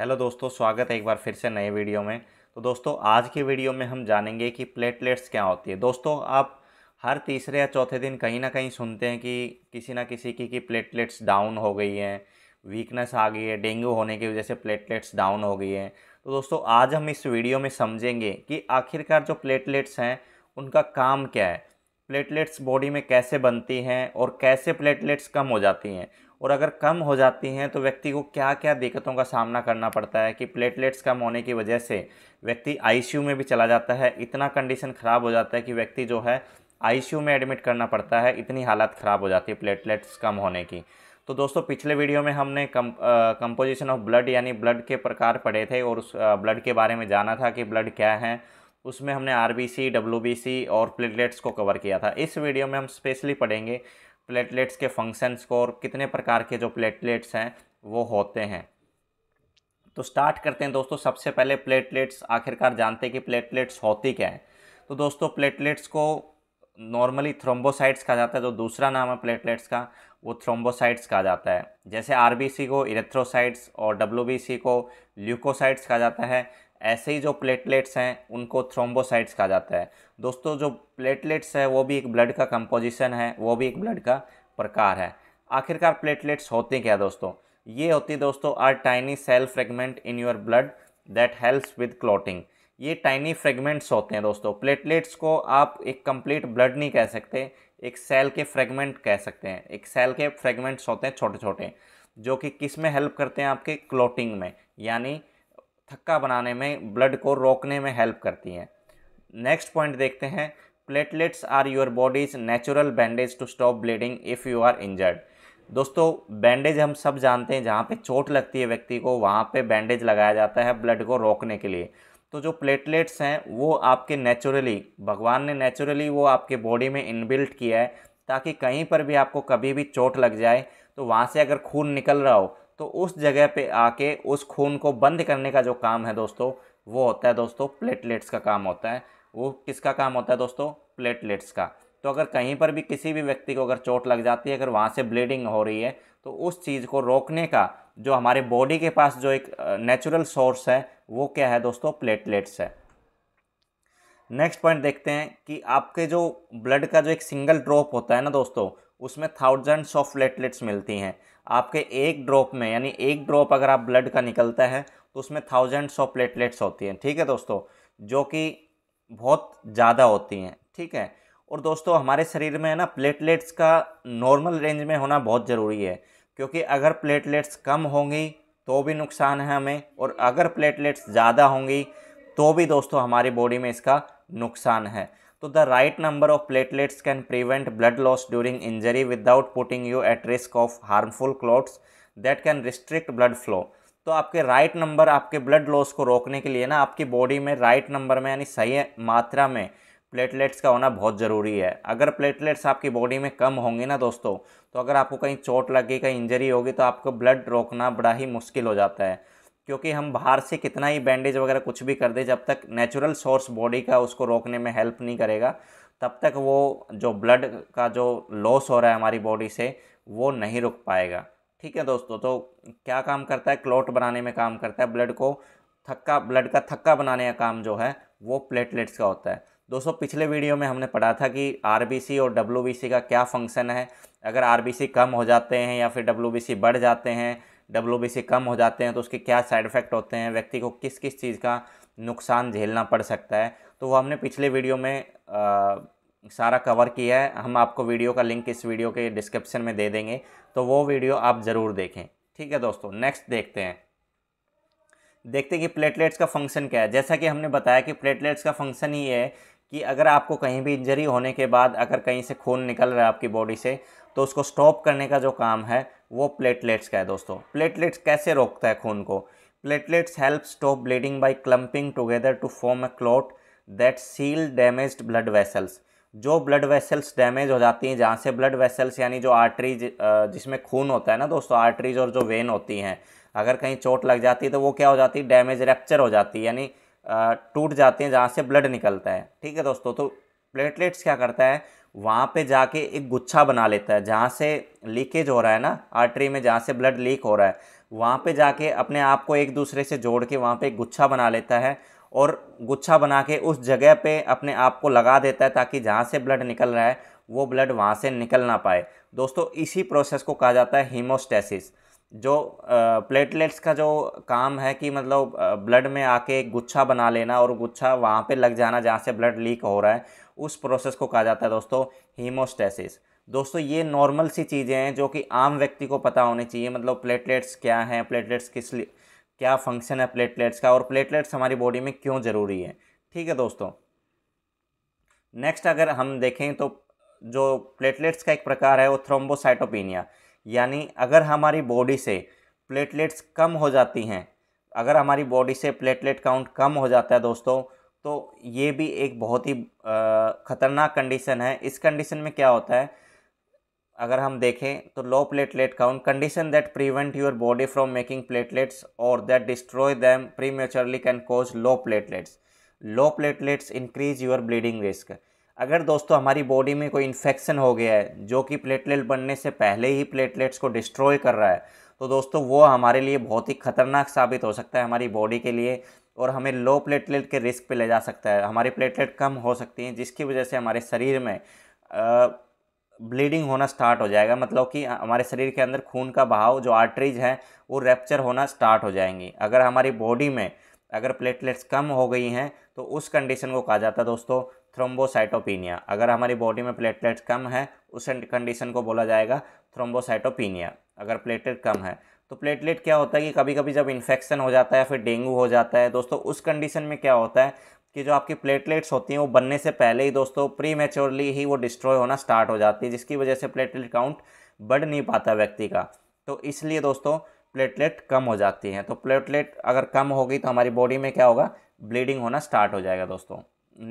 hello दोस्तों स्वागत है एक बार फिर से नए वीडियो में तो दोस्तों आज की वीडियो में हम जानेंगे कि प्लेटलेट्स क्या होती है दोस्तों आप हर तीसरे या चौथे दिन कहीं ना कहीं सुनते हैं कि किसी ना किसी की कि प्लेटलेट्स डाउन हो गई हैं वीकनेस आ गई है डेंगू होने की वजह से प्लेटलेट्स डाउन हो गई हैं तो दोस्तों आज हम इस वीडियो में समझेंगे कि आखिरकार जो प्लेटलेट्स हैं उनका काम क्या है प्लेटलेट्स बॉडी में कैसे बनती हैं और कैसे प्लेटलेट्स कम हो जाती हैं और अगर कम हो जाती हैं तो व्यक्ति को क्या क्या दिक्कतों का सामना करना पड़ता है कि प्लेटलेट्स कम होने की वजह से व्यक्ति आईसीयू में भी चला जाता है इतना कंडीशन ख़राब हो जाता है कि व्यक्ति जो है आईसीयू में एडमिट करना पड़ता है इतनी हालत ख़राब हो जाती है प्लेटलेट्स कम होने की तो दोस्तों पिछले वीडियो में हमने कम कंपोजिशन ऑफ ब्लड यानी ब्लड के प्रकार पढ़े थे और उस ब्लड के बारे में जाना था कि ब्लड क्या है उसमें हमने R B C W B C और प्लेटलेट्स को कवर किया था इस वीडियो में हम स्पेशली पढ़ेंगे प्लेटलेट्स के फंक्शंस को और कितने प्रकार के जो प्लेटलेट्स हैं वो होते हैं तो स्टार्ट करते हैं दोस्तों सबसे पहले प्लेटलेट्स आखिरकार जानते हैं कि प्लेटलेट्स होती क्या है तो दोस्तों प्लेटलेट्स को नॉर्मली थ्रोम्बोसाइट्स कहा जाता है जो दूसरा नाम है प्लेटलेट्स का वो थ्रोम्बोसाइट्स कहा जाता है जैसे आर को इरेथ्रोसाइट्स और डब्ल्यू को ल्यूकोसाइट्स कहा जाता है ऐसे ही जो प्लेटलेट्स हैं उनको थ्रोम्बोसाइट्स कहा जाता है दोस्तों जो प्लेटलेट्स है वो भी एक ब्लड का कंपोजिशन है वो भी एक ब्लड का प्रकार है आखिरकार प्लेटलेट्स होते क्या दोस्तों ये होती दोस्तों are tiny cell fragment in your blood that helps with clotting ये टाइनी फ्रेगमेंट्स होते हैं दोस्तों प्लेटलेट्स को आप एक कंप्लीट ब्लड नहीं कह सकते एक सेल के फ्रेगमेंट कह सकते हैं एक सेल के फ्रेगमेंट्स होते हैं छोटे छोटे जो कि किस में हेल्प करते हैं आपके क्लोटिंग में यानी थक्का बनाने में ब्लड को रोकने में हेल्प करती हैं नेक्स्ट पॉइंट देखते हैं platelets are your body's natural bandage to stop bleeding if you are injured दोस्तों बैंडेज हम सब जानते हैं जहाँ पे चोट लगती है व्यक्ति को वहाँ पे बैंडेज लगाया जाता है ब्लड को रोकने के लिए तो जो प्लेटलेट्स हैं वो आपके नेचुरली भगवान ने नेचुरली वो आपके बॉडी में इनबिल्ट किया है ताकि कहीं पर भी आपको कभी भी चोट लग जाए तो वहाँ से अगर खून निकल रहा हो तो उस जगह पे आके उस खून को बंद करने का जो काम है दोस्तों वो होता है दोस्तों प्लेटलेट्स का काम होता है वो किसका काम होता है दोस्तों प्लेटलेट्स का तो अगर कहीं पर भी किसी भी व्यक्ति को अगर चोट लग जाती है अगर वहाँ से ब्लीडिंग हो रही है तो उस चीज़ को रोकने का जो हमारे बॉडी के पास जो एक नेचुरल सोर्स है वो क्या है दोस्तों प्लेटलेट्स है नेक्स्ट पॉइंट देखते हैं कि आपके जो ब्लड का जो एक सिंगल ड्रॉप होता है ना दोस्तों उसमें थाउजेंड्स ऑफ प्लेटलेट्स मिलती हैं आपके एक ड्रॉप में यानी एक ड्रॉप अगर आप ब्लड का निकलता है तो उसमें थाउजेंड्स ऑफ प्लेटलेट्स होती हैं ठीक है दोस्तों जो कि बहुत ज़्यादा होती हैं ठीक है और दोस्तों हमारे शरीर में है ना प्लेटलेट्स का नॉर्मल रेंज में होना बहुत ज़रूरी है क्योंकि अगर प्लेटलेट्स कम होंगी तो भी नुकसान है हमें और अगर प्लेटलेट्स ज़्यादा होंगी तो भी दोस्तों हमारी बॉडी में इसका नुकसान है तो the right number of platelets can prevent blood loss during injury without putting you at risk of harmful clots that can restrict blood flow तो आपके राइट नंबर आपके ब्लड लॉस को रोकने के लिए ना आपकी बॉडी में राइट नंबर में यानी सही मात्रा में प्लेटलेट्स का होना बहुत ज़रूरी है अगर प्लेटलेट्स आपकी बॉडी में कम होंगे ना दोस्तों तो अगर आपको कहीं चोट लगी कहीं इंजरी होगी तो आपको ब्लड रोकना बड़ा ही मुश्किल हो जाता है क्योंकि हम बाहर से कितना ही बैंडेज वगैरह कुछ भी कर दे जब तक नेचुरल सोर्स बॉडी का उसको रोकने में हेल्प नहीं करेगा तब तक वो जो ब्लड का जो लॉस हो रहा है हमारी बॉडी से वो नहीं रुक पाएगा ठीक है दोस्तों तो क्या काम करता है क्लॉट बनाने में काम करता है ब्लड को थक्का ब्लड का थक्का बनाने का काम जो है वो प्लेटलेट्स का होता है दोस्तों पिछले वीडियो में हमने पढ़ा था कि आर और डब्ल्यू का क्या फंक्शन है अगर आर कम हो जाते हैं या फिर डब्ल्यू बढ़ जाते हैं डब्लो से कम हो जाते हैं तो उसके क्या साइड इफ़ेक्ट होते हैं व्यक्ति को किस किस चीज़ का नुकसान झेलना पड़ सकता है तो वो हमने पिछले वीडियो में आ, सारा कवर किया है हम आपको वीडियो का लिंक इस वीडियो के डिस्क्रिप्शन में दे देंगे तो वो वीडियो आप ज़रूर देखें ठीक है दोस्तों नेक्स्ट देखते हैं देखते हैं कि प्लेटलेट्स का फंक्शन क्या है जैसा कि हमने बताया कि प्लेटलेट्स का फंक्शन ही है कि अगर आपको कहीं भी इंजरी होने के बाद अगर कहीं से खून निकल रहा है आपकी बॉडी से तो उसको स्टॉप करने का जो काम है वो प्लेटलेट्स का है दोस्तों प्लेटलेट्स कैसे रोकता है खून को platelets help stop bleeding by clumping together to form a clot that seal damaged blood vessels जो ब्लड वेसल्स डैमेज हो जाती हैं जहाँ से ब्लड वेसल्स यानी जो आर्टरीज जिसमें खून होता है ना दोस्तों आर्टरीज और जो वेन होती हैं अगर कहीं चोट लग जाती है तो वो क्या हो जाती है डैमेज रैप्चर हो जाती है यानी टूट जाती हैं जहाँ से ब्लड निकलता है ठीक है दोस्तों तो प्लेटलेट्स क्या करता है वहाँ पे जाके एक गुच्छा बना लेता है जहाँ से लीकेज हो रहा है ना आर्टरी में जहाँ से ब्लड लीक हो रहा है वहाँ पे जाके अपने आप को एक दूसरे से जोड़ के वहाँ पे एक गुच्छा बना लेता है और गुच्छा बना के उस जगह पे अपने आप को लगा देता है ताकि जहाँ से ब्लड निकल रहा है वो ब्लड वहाँ से निकल ना पाए दोस्तों इसी प्रोसेस को कहा जाता है हीमोस्टेसिस जो प्लेटलेट्स का जो काम है कि मतलब ब्लड में आके एक गुच्छा बना लेना और गुच्छा वहाँ पे लग जाना जहाँ से ब्लड लीक हो रहा है उस प्रोसेस को कहा जाता है दोस्तों हीमोस्टेसिस दोस्तों ये नॉर्मल सी चीज़ें हैं जो कि आम व्यक्ति को पता होनी चाहिए मतलब प्लेटलेट्स क्या हैं प्लेटलेट्स किस लिए क्या फंक्शन है प्लेटलेट्स का और प्लेटलेट्स हमारी बॉडी में क्यों ज़रूरी है ठीक है दोस्तों नेक्स्ट अगर हम देखें तो जो प्लेटलेट्स का एक प्रकार है वो थ्रोम्बोसाइटोपिनिया यानी अगर हमारी बॉडी से प्लेटलेट्स कम हो जाती हैं अगर हमारी बॉडी से प्लेटलेट काउंट कम हो जाता है दोस्तों तो ये भी एक बहुत ही ख़तरनाक कंडीशन है इस कंडीशन में क्या होता है अगर हम देखें तो low platelet count condition that prevent your body from making platelets और that destroy them prematurely can cause low platelets low platelets increase your bleeding risk अगर दोस्तों हमारी बॉडी में कोई इन्फेक्शन हो गया है जो कि प्लेटलेट बनने से पहले ही प्लेटलेट्स को डिस्ट्रॉय कर रहा है तो दोस्तों वो हमारे लिए बहुत ही खतरनाक साबित हो सकता है हमारी बॉडी के लिए और हमें लो प्लेटलेट के रिस्क पे ले जा सकता है हमारी प्लेटलेट कम हो सकती हैं जिसकी वजह से हमारे शरीर में ब्लीडिंग होना स्टार्ट हो जाएगा मतलब कि हमारे शरीर के अंदर खून का बहाव जो आर्टरीज हैं वो रैप्चर होना स्टार्ट हो जाएंगी अगर हमारी बॉडी में अगर प्लेटलेट्स कम हो गई हैं तो उस कंडीशन को कहा जाता है दोस्तों थ्रोम्बोसाइटोपिनिया अगर हमारी बॉडी में प्लेटलेट्स कम है उस कंडीशन को बोला जाएगा थ्रोम्बोसाइटोपिनिया अगर प्लेटलेट कम है तो प्लेटलेट क्या होता है कि कभी कभी जब इन्फेक्शन हो जाता है फिर डेंगू हो जाता है दोस्तों उस कंडीशन में क्या होता है कि जो आपकी प्लेटलेट्स होती हैं वो बनने से पहले ही दोस्तों प्री मेच्योरली ही वो डिस्ट्रॉय होना स्टार्ट हो जाती है जिसकी वजह से प्लेटलेट काउंट बढ़ नहीं पाता व्यक्ति का तो इसलिए दोस्तों प्लेटलेट कम हो जाती हैं तो प्लेटलेट अगर कम होगी तो हमारी बॉडी में क्या होगा ब्लीडिंग होना स्टार्ट हो जाएगा दोस्तों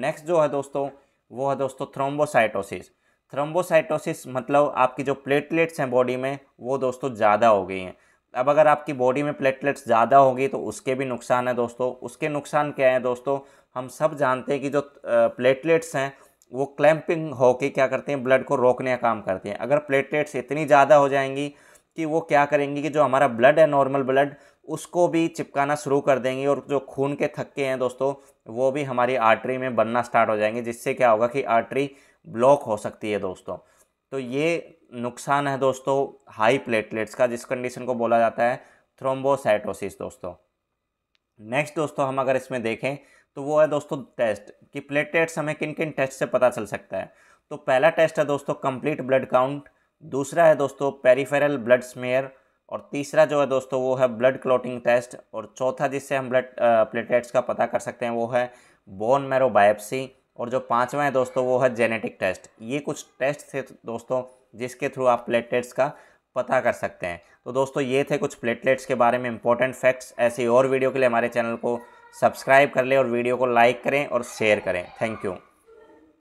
नेक्स्ट जो है दोस्तों वो है दोस्तों थ्रोम्बोसाइटोसिस थ्रोम्बोसाइटोसिस मतलब आपकी जो प्लेटलेट्स हैं बॉडी में वो दोस्तों ज़्यादा हो गई हैं अब अगर आपकी बॉडी में प्लेटलेट्स ज़्यादा होगी तो उसके भी नुकसान है दोस्तों उसके नुकसान क्या है दोस्तों हम सब जानते हैं कि जो प्लेटलेट्स हैं वो क्लैंपिंग होके क्या करते हैं ब्लड को रोकने का काम करते हैं अगर प्लेटलेट्स इतनी ज़्यादा हो जाएंगी कि वो क्या करेंगी कि जो हमारा ब्लड है नॉर्मल ब्लड उसको भी चिपकाना शुरू कर देंगी और जो खून के थक्के हैं दोस्तों वो भी हमारी आर्टरी में बनना स्टार्ट हो जाएंगे जिससे क्या होगा कि आर्टरी ब्लॉक हो सकती है दोस्तों तो ये नुकसान है दोस्तों हाई प्लेटलेट्स का जिस कंडीशन को बोला जाता है थ्रोम्बोसाइटोसिस दोस्तों नेक्स्ट दोस्तों हम अगर इसमें देखें तो वो है दोस्तों टेस्ट कि प्लेटलेट्स हमें किन किन टेस्ट से पता चल सकता है तो पहला टेस्ट है दोस्तों कंप्लीट ब्लड काउंट दूसरा है दोस्तों पेरीफेरल ब्लड स्मेयर और तीसरा जो है दोस्तों वो है ब्लड क्लोटिंग टेस्ट और चौथा जिससे हम ब्लड प्लेटलेट्स का पता कर सकते हैं वो है बोन मैरो बायोप्सी और जो पाँचवा है दोस्तों वो है जेनेटिक टेस्ट ये कुछ टेस्ट थे दोस्तों जिसके थ्रू आप प्लेटलेट्स का पता कर सकते हैं तो दोस्तों ये थे कुछ प्लेटलेट्स के बारे में इंपॉर्टेंट फैक्ट्स ऐसे और वीडियो के लिए हमारे चैनल को सब्सक्राइब कर लें और वीडियो को लाइक करें और शेयर करें थैंक यू